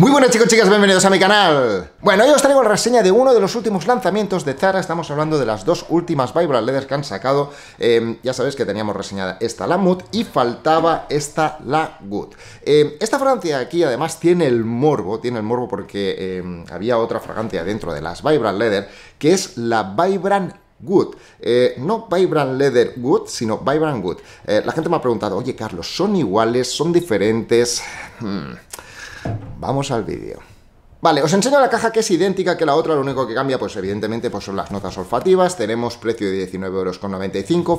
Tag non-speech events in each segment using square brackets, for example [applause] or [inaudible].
Muy buenas chicos, chicas, bienvenidos a mi canal. Bueno, hoy os traigo la reseña de uno de los últimos lanzamientos de Zara. Estamos hablando de las dos últimas Vibrant Leather que han sacado. Em, ya sabéis que teníamos reseñada esta la Mood y faltaba esta la Good. Em, esta fragancia aquí además tiene el morbo, tiene el morbo porque em, había otra fragancia dentro de las Vibral Leather que es la Vibrant Good. Eh, no Vibrant Leather Good, sino Vibrant Good. Eh, la gente me ha preguntado, oye Carlos, ¿son iguales? ¿Son diferentes? Hmm. Vamos al vídeo. Vale, os enseño la caja que es idéntica que la otra, lo único que cambia, pues evidentemente, pues son las notas olfativas, tenemos precio de 19,95 euros,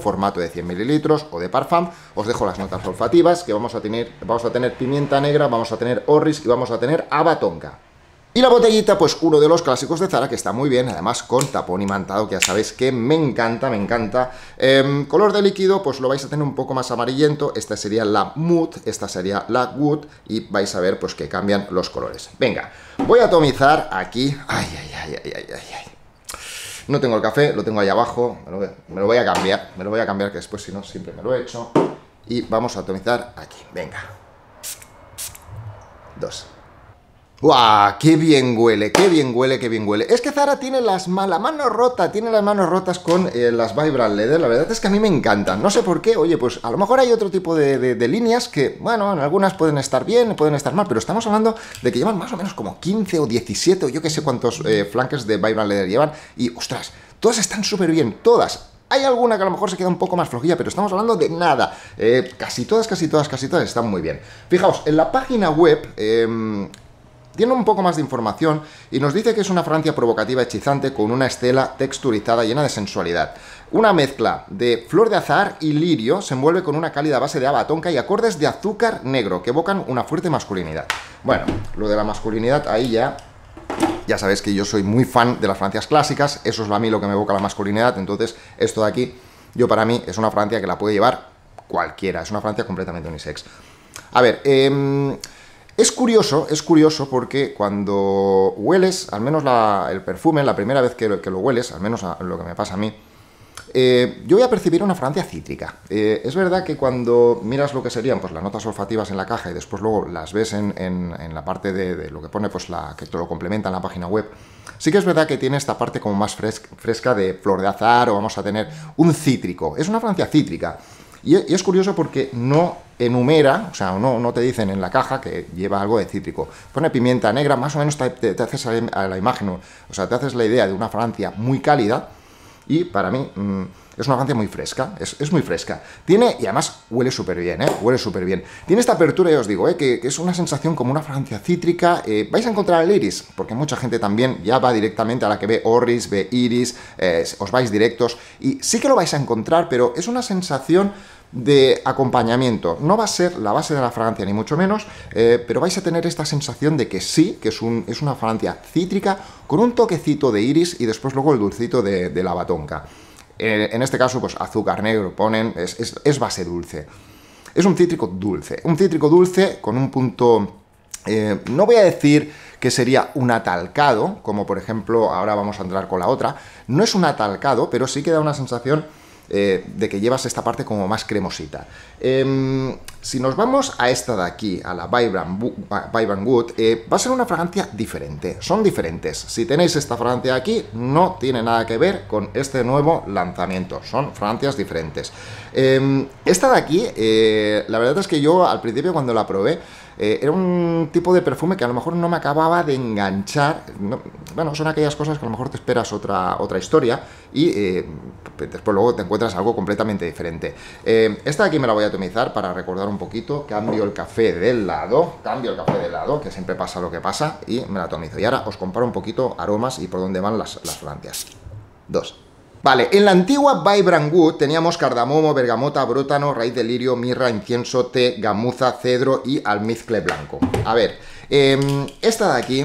formato de 100 ml o de Parfum, os dejo las notas olfativas, que vamos a tener, vamos a tener pimienta negra, vamos a tener orris y vamos a tener abatonga. Y la botellita, pues uno de los clásicos de Zara, que está muy bien, además con tapón y mantado, que ya sabéis que me encanta, me encanta. Em, color de líquido, pues lo vais a tener un poco más amarillento, esta sería la Mood, esta sería la Wood, y vais a ver pues que cambian los colores. Venga, voy a atomizar aquí... Ay, ay, ay, ay, ay, ay, ay. No tengo el café, lo tengo ahí abajo, me lo voy a cambiar, me lo voy a cambiar, que después si no siempre me lo he hecho. Y vamos a atomizar aquí, venga. Dos. ¡Guau! ¡Qué bien huele! ¡Qué bien huele! ¡Qué bien huele! Es que Zara tiene las la mano rota, tiene las manos rotas con eh, las Vibral Leather. La verdad es que a mí me encantan. No sé por qué. Oye, pues a lo mejor hay otro tipo de, líneas que, bueno, en algunas pueden estar bien, pueden estar mal, pero estamos hablando de que llevan más o menos como 15 o 17 o yo qué sé cuántos eh, flanques de Vibral Leather llevan. Y, ostras, todas están súper bien. Todas. Hay alguna que a lo mejor se queda un poco más flojilla, pero estamos hablando de nada. Eh, casi todas, casi todas, casi todas están muy bien. Fijaos, en la página web em, tiene un poco más de información y nos dice que es una Francia provocativa hechizante con una estela texturizada llena de sensualidad. Una mezcla de flor de azahar y lirio se envuelve con una cálida base de abatonca y acordes de azúcar negro que evocan una fuerte masculinidad. Bueno, lo de la masculinidad ahí ya ya sabéis que yo soy muy fan de las Francias clásicas, eso es a mí lo que me evoca la masculinidad, entonces esto de aquí, yo para mí es una Francia que la puede llevar cualquiera, es una Francia completamente unisex. A ver, eh, es curioso, es curioso porque cuando hueles, al menos el perfume, la primera vez que, lo hueles, al menos a, lo que me pasa a mí, eh, yo voy a percibir una fragancia cítrica. Eh, es verdad que cuando miras lo que serían pues, las notas olfativas en la caja y después luego las ves en, la parte de, lo que pone, pues que te lo complementa en la página web, sí que es verdad que tiene esta parte como más fresca de flor de azar o vamos a tener un cítrico. Es una fragancia cítrica. Y, es curioso porque no enumera, o sea, no, no te dicen en la caja que lleva algo de cítrico. Pone pimienta negra, más o menos te, haces a la imagen, o sea, te haces la idea de una Francia muy cálida y para mí... Mm, es una fragancia muy fresca, es, muy fresca. Tiene, y además huele súper bien, ¿eh? Huele súper bien. Tiene esta apertura, ya os digo, ¿eh? que, es una sensación como una fragancia cítrica. Eh, vais a encontrar el iris, porque mucha gente también ya va directamente a la que ve orris, ve iris, eh, os vais directos. Y sí que lo vais a encontrar, pero es una sensación de acompañamiento. No va a ser la base de la fragancia, ni mucho menos, pero vais a tener esta sensación de que sí, que es, una fragancia cítrica, con un toquecito de iris y después luego el dulcito de, de la batonca. Eh, en este caso, pues azúcar negro ponen, es, base dulce. Es un cítrico dulce, un cítrico dulce con un punto... Eh, no voy a decir que sería un atalcado, como por ejemplo ahora vamos a entrar con la otra, no es un atalcado, pero sí que da una sensación eh, de que llevas esta parte como más cremosita. Em, si nos vamos a esta de aquí, a la Vibrant, Wood, eh, va a ser una fragancia diferente. Son diferentes. Si tenéis esta fragancia de aquí, no tiene nada que ver con este nuevo lanzamiento. Son fragancias diferentes. Em, esta de aquí, eh, la verdad es que yo al principio cuando la probé, eh, era un tipo de perfume que a lo mejor no me acababa de enganchar. bueno, son aquellas cosas que a lo mejor te esperas otra, otra historia y eh, después luego te encuentras algo completamente diferente. Eh, esta de aquí me la voy a atomizar para recordar un poquito. Cambio el café del lado, cambio el café del lado, que siempre pasa lo que pasa, y me la atomizo. Y ahora os comparo un poquito aromas y por dónde van las, las Francias. Dos. Vale, en la antigua Vibrant Wood teníamos cardamomo, bergamota, brótano, raíz de lirio, mirra, incienso, té, gamuza, cedro y almizcle blanco. A ver, em, esta de aquí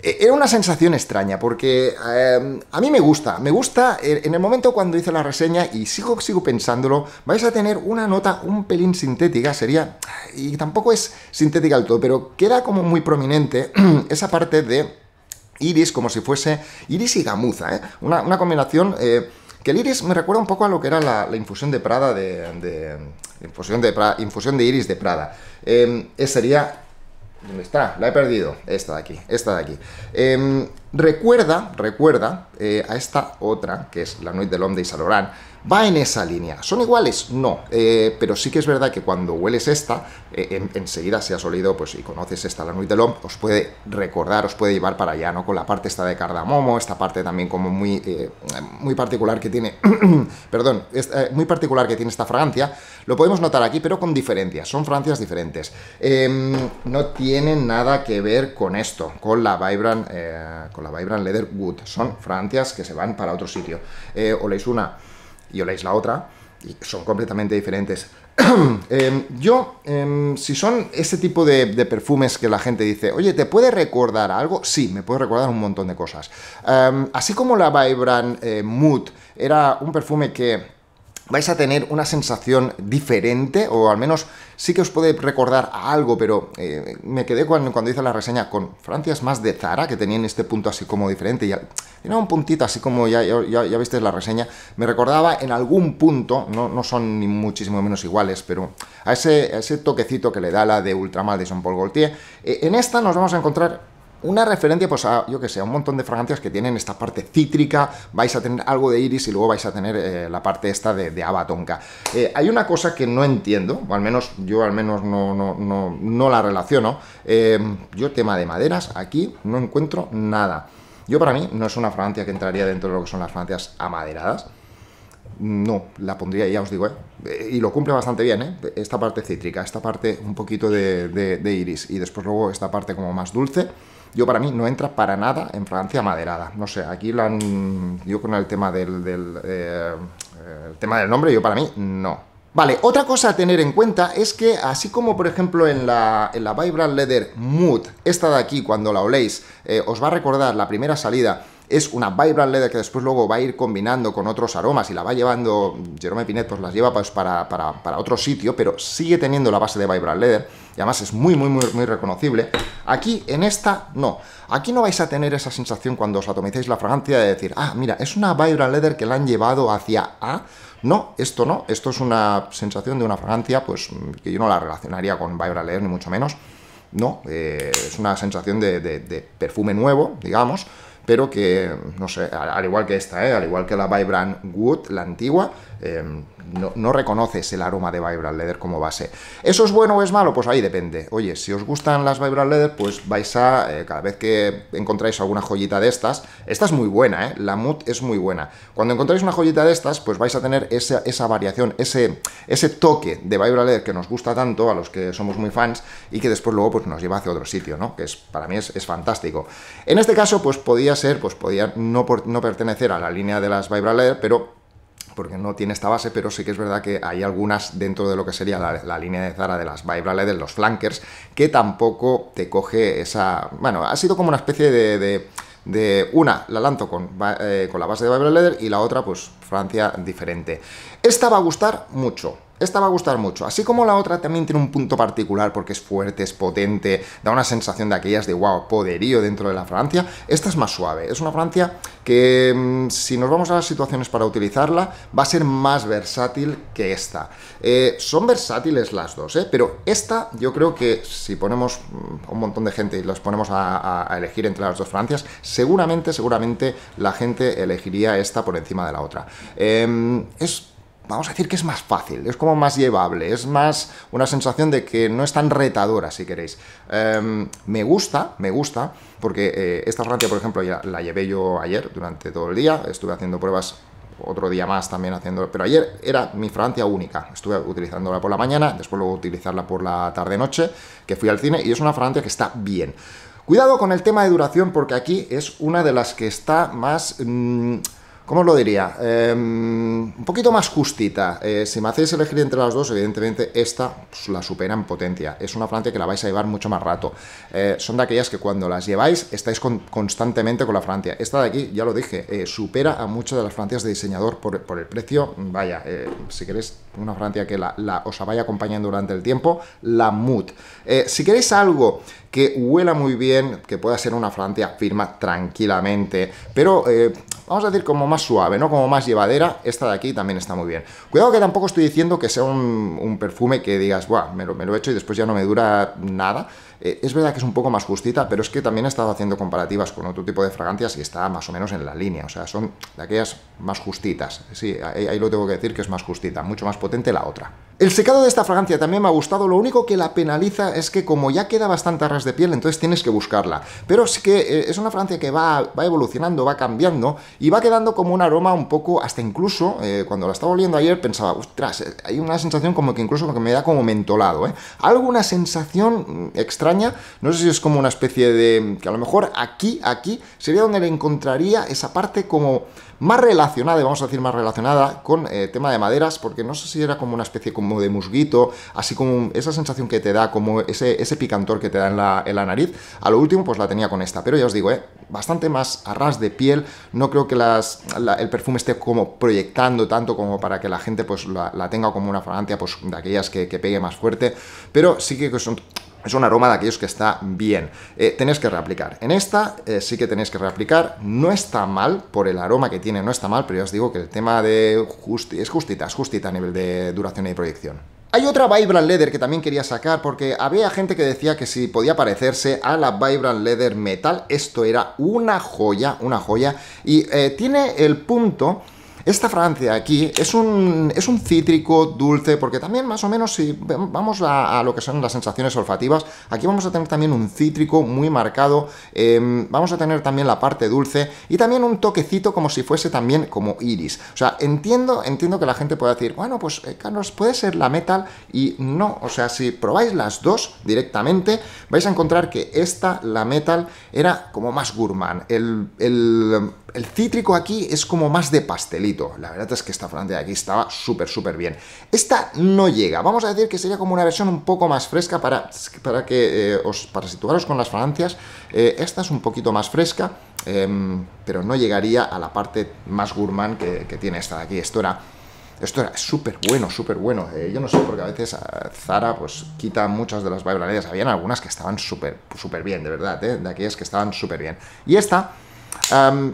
e, era una sensación extraña, porque em, a mí me gusta, me gusta en el momento cuando hice la reseña, y sigo, sigo pensándolo, vais a tener una nota un pelín sintética, sería, y tampoco es sintética del todo, pero queda como muy prominente [clears throat] esa parte de Iris como si fuese Iris y Gamuza, ¿eh? una, combinación... Eh, que el iris me recuerda un poco a lo que era la, infusión de Prada de, infusión de infusión de iris de Prada. Eh, sería ¿dónde está? La he perdido. Esta de aquí, esta de aquí. Eh, Recuerda, recuerda eh, a esta otra, que es La Nuit de L'Homme de Isaloran, va en esa línea. ¿Son iguales? No, eh, pero sí que es verdad que cuando hueles esta, eh, enseguida si has olido pues, si conoces esta La Nuit de L'Homme, os puede recordar, os puede llevar para allá, ¿no? Con la parte esta de cardamomo, esta parte también como muy, muy particular que tiene, [clears throat] perdón, es, muy particular que tiene esta fragancia, lo podemos notar aquí, pero con diferencias, son fragancias diferentes. Em, no tienen nada que ver con esto, con la Vibrant, con la Vibrant Leather Wood. Son francias que se van para otro sitio. O eh, oléis una y oléis la otra y son completamente diferentes. [clears throat] Em, yo, em, si son ese tipo de, perfumes que la gente dice, oye, ¿te puede recordar algo? Sí, me puede recordar un montón de cosas. Em, así como la Vibrant eh, Mood era un perfume que vais a tener una sensación diferente, o al menos sí que os puede recordar a algo, pero eh, me quedé cuando, hice la reseña con Francias más de Zara, que tenían este punto así como diferente, y tenía un puntito así como ya, ya, ya, visteis la reseña, me recordaba en algún punto, no, no, son ni muchísimo menos iguales, pero a ese, ese toquecito que le da la de Ultramal de Jean Paul Gaultier. Eh, en esta nos vamos a encontrar una referencia, pues a, yo que sé, a un montón de fragancias que tienen esta parte cítrica, vais a tener algo de iris y luego vais a tener eh, la parte esta de, de abatonca. Eh, hay una cosa que no entiendo, o al menos yo al menos no, no, no, no la relaciono. Em, yo tema de maderas, aquí no encuentro nada. Yo para mí no es una fragancia que entraría dentro de lo que son las fragancias amaderadas. No, la pondría, ya os digo, eh. y lo cumple bastante bien, esta parte cítrica, esta parte un poquito de, de iris y después luego esta parte como más dulce yo para mí no entra para nada en Francia maderada. No sé, aquí lo han... Yo con el tema del, eh, el tema del nombre, yo para mí no. Vale, otra cosa a tener en cuenta es que así como por ejemplo en la, en la Vibrant Leather Mood, esta de aquí cuando la oléis, eh, os va a recordar la primera salida es una Vibrant Leather que después luego va a ir combinando con otros aromas y la va llevando, Jerome Pinet pues las lleva pues para, otro sitio, pero sigue teniendo la base de Vibrant Leather y además es muy, muy, muy, muy reconocible. Aquí, en esta, no. Aquí no vais a tener esa sensación cuando os atomicéis la fragancia de decir, ah, mira, es una Vibrant Leather que la han llevado hacia A. No, esto no, esto es una sensación de una fragancia pues que yo no la relacionaría con Vibrant Leather ni mucho menos. No, eh, es una sensación de, de perfume nuevo, digamos, pero que, no sé, al igual que esta, eh, al igual que la Vibrant Wood, la antigua, em, no, no, reconoces el aroma de Vibrant Leather como base. ¿Eso es bueno o es malo? Pues ahí depende. Oye, si os gustan las Vibrant Leather, pues vais a, eh, cada vez que encontráis alguna joyita de estas, esta es muy buena, ¿eh? la Mood es muy buena. Cuando encontráis una joyita de estas, pues vais a tener esa, variación, ese, ese toque de Vibrant Leather que nos gusta tanto a los que somos muy fans y que después luego pues, nos lleva hacia otro sitio, ¿no? Que es, para mí es, es fantástico. En este caso, pues podías ser, pues podía no, pertenecer a la línea de las leather pero porque no tiene esta base, pero sí que es verdad que hay algunas dentro de lo que sería la, línea de Zara de las Vibra de los flankers, que tampoco te coge esa... Bueno, ha sido como una especie de... de, una la Lanto eh, con, la base de Leather y la otra, pues Francia diferente. Esta va a gustar mucho, esta va a gustar mucho, así como la otra también tiene un punto particular porque es fuerte, es potente, da una sensación de aquellas de wow, poderío dentro de la Francia. Esta es más suave, es una Francia que mm, si nos vamos a las situaciones para utilizarla va a ser más versátil que esta. Eh, son versátiles las dos, ¿eh? pero esta yo creo que si ponemos mm, un montón de gente y los ponemos a, elegir entre las dos Francias, seguramente, seguramente la gente elegiría esta por encima de la otra. Em, es vamos a decir que es más fácil, es como más llevable, es más una sensación de que no es tan retadora, si queréis. Em, me gusta, me gusta, porque eh, esta Francia, por ejemplo, la llevé yo ayer durante todo el día, estuve haciendo pruebas otro día más también haciendo, pero ayer era mi Francia única, estuve utilizándola por la mañana, después luego utilizarla por la tarde-noche, que fui al cine, y es una Francia que está bien. Cuidado con el tema de duración, porque aquí es una de las que está más... Mm, ¿Cómo os lo diría? Em, un poquito más justita. Eh, si me hacéis elegir entre las dos, evidentemente esta pues, la supera en potencia. Es una francia que la vais a llevar mucho más rato. Eh, son de aquellas que cuando las lleváis estáis constantemente con la francia. Esta de aquí, ya lo dije, eh, supera a muchas de las francias de diseñador por, el precio. Vaya, si queréis una francia que la, os vaya acompañando durante el tiempo, la Mood. si queréis algo que huela muy bien, que pueda ser una fragancia firma tranquilamente, pero eh, vamos a decir como más suave, ¿no? Como más llevadera, esta de aquí también está muy bien. Cuidado que tampoco estoy diciendo que sea un, perfume que digas, Buah, me lo, me lo he hecho y después ya no me dura nada, eh, es verdad que es un poco más justita, pero es que también he estado haciendo comparativas con otro tipo de fragancias y está más o menos en la línea. O sea, son de aquellas más justitas. Sí, ahí, lo tengo que decir que es más justita, mucho más potente la otra. El secado de esta fragancia también me ha gustado, lo único que la penaliza es que como ya queda bastante ras de piel, entonces tienes que buscarla. Pero es que eh, es una fragancia que va, evolucionando, va cambiando y va quedando como un aroma un poco, hasta incluso, eh, cuando la estaba oliendo ayer pensaba, ostras, hay una sensación como que incluso me da como mentolado, ¿eh? Alguna sensación mm, extraña. No sé si es como una especie de... que a lo mejor aquí, aquí, sería donde le encontraría esa parte como más relacionada, vamos a decir más relacionada, con el eh, tema de maderas, porque no sé si era como una especie como de musguito, así como esa sensación que te da, como ese, ese picantor que te da en la, nariz. A lo último, pues la tenía con esta, pero ya os digo, eh, bastante más a ras de piel. No creo que las, el perfume esté como proyectando tanto como para que la gente pues la, tenga como una fragancia pues, de aquellas que, que pegue más fuerte, pero sí que son es un aroma de aquellos que está bien. Eh, tenéis que reaplicar. En esta eh, sí que tenéis que reaplicar. No está mal, por el aroma que tiene no está mal, pero ya os digo que el tema de es justita, es justita a nivel de duración y proyección. Hay otra Vibrant Leather que también quería sacar porque había gente que decía que si podía parecerse a la Vibrant Leather Metal, esto era una joya, una joya, y eh, tiene el punto esta Francia aquí es un, es un cítrico dulce, porque también más o menos si vamos a, lo que son las sensaciones olfativas, aquí vamos a tener también un cítrico muy marcado, em, vamos a tener también la parte dulce y también un toquecito como si fuese también como iris. O sea, entiendo, entiendo que la gente pueda decir, bueno, pues eh, Carlos, puede ser la metal y no, o sea, si probáis las dos directamente, vais a encontrar que esta, la metal, era como más gourmand. el el cítrico aquí es como más de pastelito. La verdad es que esta francia de aquí estaba súper, súper bien. Esta no llega. Vamos a decir que sería como una versión un poco más fresca para, para que eh, os, para situaros con las francias. Eh, esta es un poquito más fresca, em, pero no llegaría a la parte más gourmand que, tiene esta de aquí. Esto era esto era súper bueno, súper bueno. Eh, yo no sé, porque a veces Zara pues quita muchas de las vibranillas. Habían algunas que estaban súper, súper bien, de verdad, de aquellas que estaban súper bien. Y esta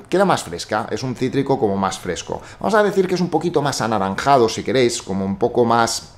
queda más fresca, es un cítrico como más fresco. Vamos a decir que es un poquito más anaranjado, si queréis, como un poco más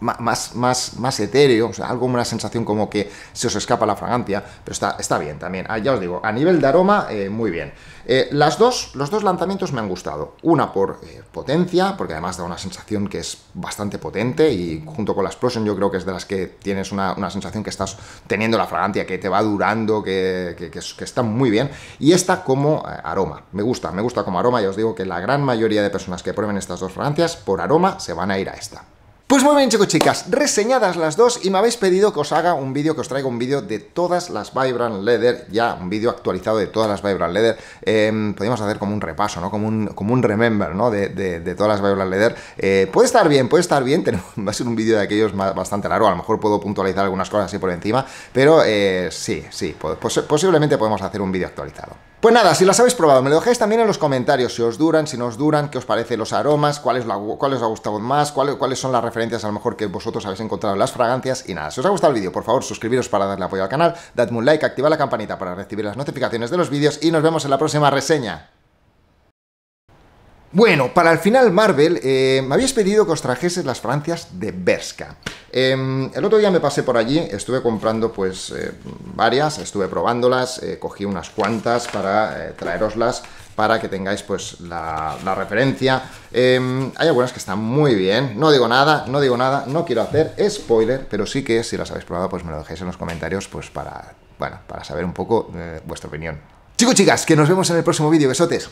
más, más, etéreo, o sea, algo, una sensación como que se os escapa la fragancia, pero está, está bien también. Ah, ya os digo, a nivel de aroma, eh, muy bien. Eh, las dos, los dos lanzamientos me han gustado. Una por eh, potencia, porque además da una sensación que es bastante potente y junto con la Explosion yo creo que es de las que tienes una, sensación que estás teniendo la fragancia, que te va durando, que, que está muy bien. Y esta como aroma. Me gusta, me gusta como aroma. Ya os digo que la gran mayoría de personas que prueben estas dos fragancias por aroma se van a ir a esta. Pues muy bien chicos chicas, reseñadas las dos y me habéis pedido que os haga un vídeo, que os traiga un vídeo de todas las Vibrant Leather, ya un vídeo actualizado de todas las Vibrant Leather, eh, podríamos hacer como un repaso, ¿no? Como un, como un remember, ¿no? De, todas las Vibrant Leather. Eh, puede estar bien, puede estar bien, [laughs] va a ser un vídeo de aquellos bastante largo, a lo mejor puedo puntualizar algunas cosas así por encima, pero eh, sí, sí, posiblemente podemos hacer un vídeo actualizado. Pues nada, si las habéis probado, me lo dejáis también en los comentarios, si os duran, si no os duran, qué os parecen los aromas, cuáles cuál os ha gustado más, cuáles, son las referencias a lo mejor que vosotros habéis encontrado en las fragancias y nada, si os ha gustado el vídeo, por favor, suscribiros para darle apoyo al canal, dadme un like, activa la campanita para recibir las notificaciones de los vídeos y nos vemos en la próxima reseña. Bueno, para el final Marvel, eh, me habéis pedido que os trajese las fragancias de Berska. Em, el otro día me pasé por allí, estuve comprando pues eh, varias, estuve probándolas, eh, cogí unas cuantas para eh, traeroslas para que tengáis pues la, la referencia. Em, hay algunas que están muy bien, no digo nada, no digo nada, no quiero hacer spoiler, pero sí que si las habéis probado pues me lo dejéis en los comentarios pues para, bueno, para saber un poco vuestra opinión. Chicos, chicas, que nos vemos en el próximo vídeo, besotes.